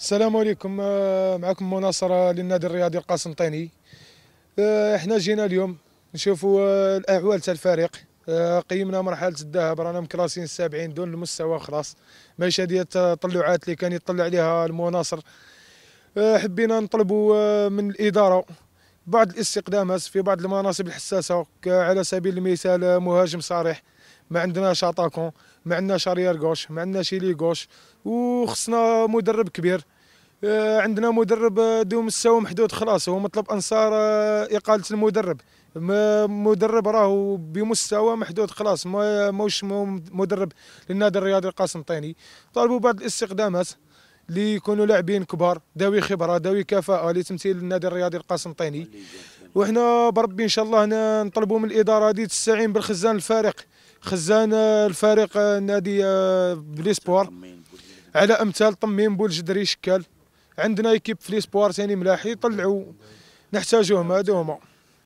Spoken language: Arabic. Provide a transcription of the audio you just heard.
السلام عليكم آه، معكم مناصر للنادي الرياضي القسنطيني آه، احنا جينا اليوم نشوفوا آه، الاعوال تاع الفريق قيمنا مرحله الذهب رانا مكلاسين السابعين دون المستوى خلاص ماشي هذه التطلعات اللي كان يطلع عليها المناصر حبينا نطلبوا من الاداره بعض الاستقدامات في بعض المناصب الحساسه على سبيل المثال مهاجم صريح ما عندناش اتاكون ما عندناش اريير غوش ما عندناش لي غوش وخصنا مدرب كبير آه، عندنا مدرب آه، ذو مستوى محدود خلاص هو مطلب انصار آه، اقاله المدرب مدرب راهو بمستوى محدود خلاص ما موش مدرب للنادي الرياضي القسنطيني طالبوا بعض الاستقدامات اللي يكونوا لاعبين كبار ذوي خبره ذوي كفاءه لتمثيل النادي الرياضي القسنطيني وحنا بربي ان شاء الله نطلبوا من الاداره دي تستعين بالخزان الفارق خزان الفريق نادي بليسبور على امثال طمين بولجدري شكال عندنا ايكيب في ليسبوار ثاني ملاحي طلعوا نحتاجوهم هادو هما